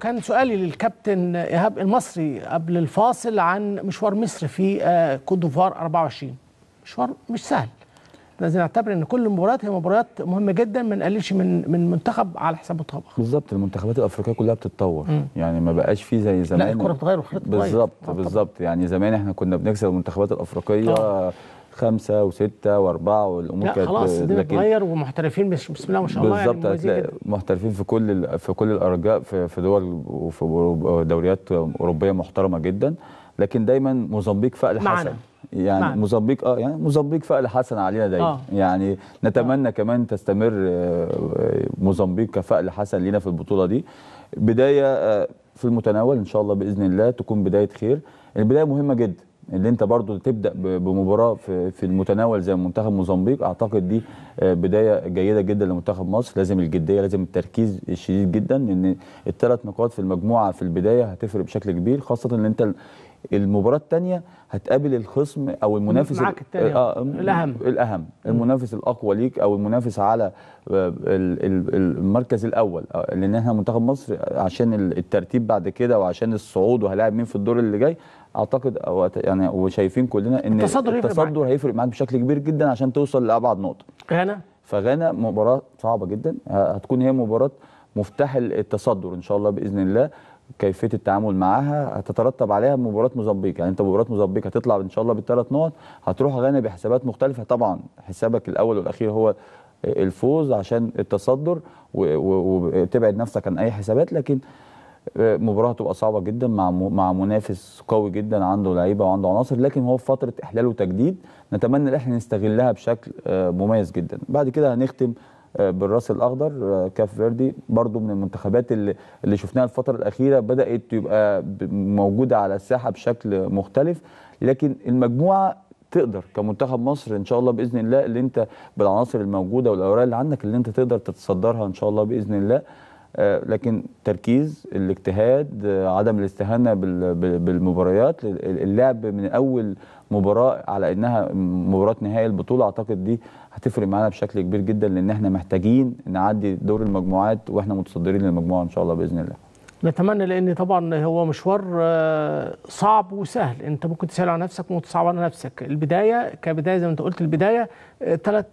كان سؤالي للكابتن ايهاب المصري قبل الفاصل عن مشوار مصر في آه، كوت ديفوار 24 مشوار مش سهل لازم نعتبر ان كل المباريات هي مباريات مهمه جدا ما نقللش من من منتخب على حساب منتخب بالظبط المنتخبات الافريقيه كلها بتتطور مم. يعني ما بقاش في زي زمان لا الكره بتغير وخلت بالظبط بالظبط يعني زمان احنا كنا بنكسب المنتخبات الافريقيه طبعا. خمسه وسته واربعه والامور كانت خلاص الدنيا اتغير ومحترفين بسم الله ما شاء الله يعني بالظبط يعني محترفين في كل في كل الارجاء في, في دول وفي دوريات اوروبيه محترمه جدا لكن دايما موزمبيق فقل حسن معنا. يعني موزمبيق اه يعني موزمبيق فقل حسن علينا دايما آه. يعني نتمنى آه. كمان تستمر آه، موزمبيق كفقل حسن لينا في البطوله دي بدايه آه، في المتناول ان شاء الله باذن الله تكون بدايه خير البدايه مهمه جدا اللي انت برضو تبدا بمباراه في, المتناول زي منتخب موزمبيق اعتقد دي آه، بدايه جيده جدا لمنتخب مصر لازم الجديه لازم التركيز الشديد جدا ان الثلاث نقاط في المجموعه في البدايه هتفرق بشكل كبير خاصه ان انت المباراه الثانيه هتقابل الخصم او المنافس معاك الثانيه آه،, آه الاهم الاهم المنافس الاقوى ليك او المنافس على آه، المركز الاول لان احنا منتخب مصر عشان الترتيب بعد كده وعشان الصعود وهلاعب مين في الدور اللي جاي اعتقد او يعني وشايفين كلنا ان التصدر, التصدر هيفرق معاك بشكل كبير جدا عشان توصل لابعد نقطه غانا فغانا مباراه صعبه جدا هتكون هي مباراه مفتاح التصدر ان شاء الله باذن الله كيفيه التعامل معاها هتترتب عليها مباراه موزمبيق يعني انت مباراه موزمبيق هتطلع ان شاء الله بالثلاث نقط هتروح غانا بحسابات مختلفه طبعا حسابك الاول والاخير هو الفوز عشان التصدر وتبعد نفسك عن اي حسابات لكن مباراه هتبقى صعبه جدا مع مع منافس قوي جدا عنده لعيبه وعنده عناصر لكن هو في فتره احلال وتجديد نتمنى ان احنا نستغلها بشكل آه، مميز جدا بعد كده هنختم آه، بالراس الاخضر آه، كاف فيردي برضو من المنتخبات اللي, شفناها الفتره الاخيره بدات تبقى موجوده على الساحه بشكل مختلف لكن المجموعه تقدر كمنتخب مصر ان شاء الله باذن الله اللي انت بالعناصر الموجوده والاوراق اللي عندك اللي انت تقدر تتصدرها ان شاء الله باذن الله آه، لكن تركيز الاجتهاد آه، عدم الاستهانه بالمباريات اللعب من اول مباراه على انها مباراه نهائي البطوله اعتقد دي هتفرق معانا بشكل كبير جدا لان احنا محتاجين نعدي دور المجموعات واحنا متصدرين للمجموعه ان شاء الله باذن الله نتمنى لان طبعا هو مشوار آه، صعب وسهل انت ممكن تسال على نفسك ممكن تصعب على نفسك البدايه كبدايه زي ما انت قلت البدايه ثلاث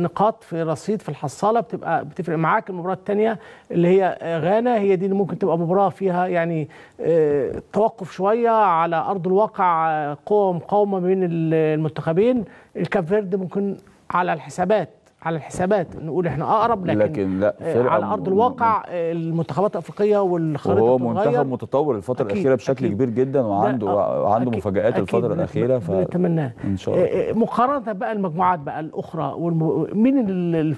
نقاط في رصيد في الحصاله بتبقى بتفرق معاك المباراه الثانيه اللي هي غانا هي دي اللي ممكن تبقى مباراه فيها يعني آه، توقف شويه على ارض الواقع آه، قوه مقاومه بين المنتخبين الكاب فيرد ممكن على الحسابات على الحسابات نقول احنا اقرب لكن, لكن لا آه، على ارض الواقع المنتخبات الافريقيه والخريطه هو منتخب متطور الفتره أكيد الاخيره بشكل أكيد كبير جدا وعنده آه، عنده مفاجات الفتره الاخيره ف ان شاء الله آه، مقارنه بقى المجموعات بقى الاخرى مين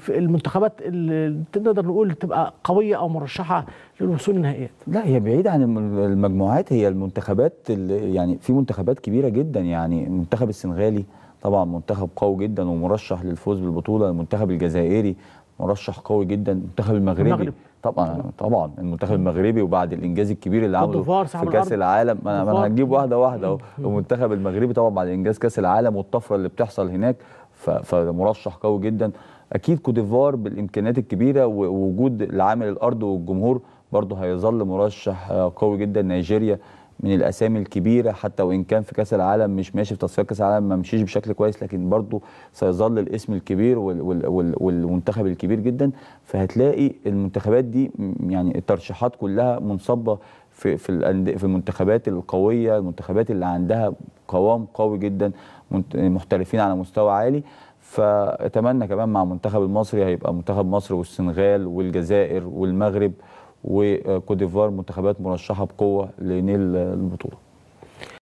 المنتخبات اللي تقدر نقول تبقى قويه او مرشحه للوصول للنهائيات لا هي بعيد عن المجموعات هي المنتخبات اللي يعني في منتخبات كبيره جدا يعني منتخب السنغالي طبعا منتخب قوي جدا ومرشح للفوز بالبطوله المنتخب الجزائري مرشح قوي جدا المنتخب المغربي المغرب. طبعا طبعا المنتخب المغربي وبعد الانجاز الكبير اللي عمله في كاس العالم انا انا هنجيب واحده واحده اهو المنتخب المغربي طبعا بعد انجاز كاس العالم والطفره اللي بتحصل هناك فمرشح قوي جدا اكيد كوديفوار بالامكانيات الكبيره ووجود العامل الارض والجمهور برضه هيظل مرشح قوي جدا نيجيريا من الاسامي الكبيره حتى وان كان في كاس العالم مش ماشي في تصفيات كاس العالم ما مشيش بشكل كويس لكن برضه سيظل الاسم الكبير والمنتخب الكبير جدا فهتلاقي المنتخبات دي يعني الترشيحات كلها منصبه في في في المنتخبات القويه المنتخبات اللي عندها قوام قوي جدا محترفين على مستوى عالي فاتمنى كمان مع المنتخب المصري هيبقى منتخب مصر والسنغال والجزائر والمغرب وكوت ديفوار منتخبات مرشحه بقوه لنيل البطوله